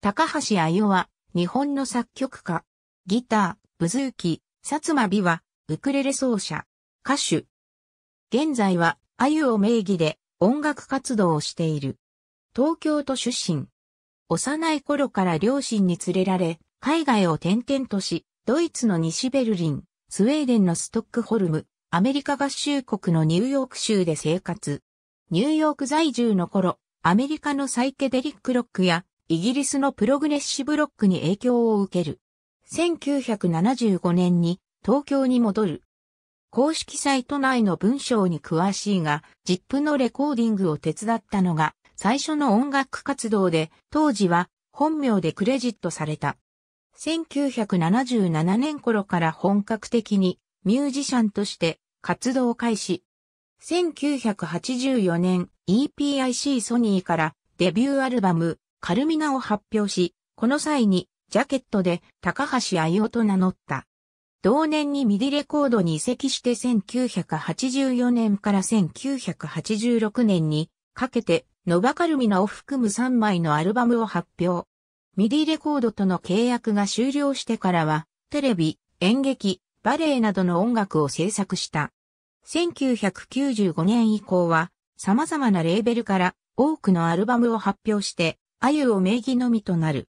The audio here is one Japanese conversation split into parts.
高橋あゆは、日本の作曲家。ギター、ブズーキ、薩摩美は、ウクレレ奏者、歌手。現在は、あゆを名義で音楽活動をしている。東京都出身。幼い頃から両親に連れられ、海外を転々とし、ドイツの西ベルリン、スウェーデンのストックホルム、アメリカ合衆国のニューヨーク州で生活。ニューヨーク在住の頃、アメリカのサイケデリックロックやイギリスのプログレッシブロックに影響を受ける。1975年に東京に戻る。公式サイト内の文章に詳しいが、ZIP のレコーディングを手伝ったのが最初の音楽活動で、当時は本名でクレジットされた。1977年頃から本格的にミュージシャンとして活動開始。1984年 EPIC ソニーからデビューアルバムカルミナを発表し、この際にジャケットで高橋愛夫と名乗った。同年にミディレコードに移籍して1984年から1986年にかけてノバカルミナを含む3枚のアルバムを発表。ミディレコードとの契約が終了してからはテレビ、演劇、バレエなどの音楽を制作した。1995年以降は様々なレーベルから多くのアルバムを発表してゆを名義のみとなる。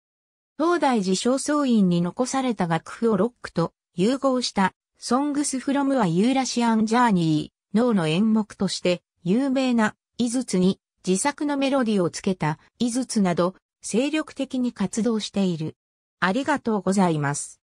東大寺正倉院に残された楽譜をロックと融合した Songs from a Eurasian Journey 脳の演目として有名なズツに自作のメロディをつけたズツなど精力的に活動している。ありがとうございます。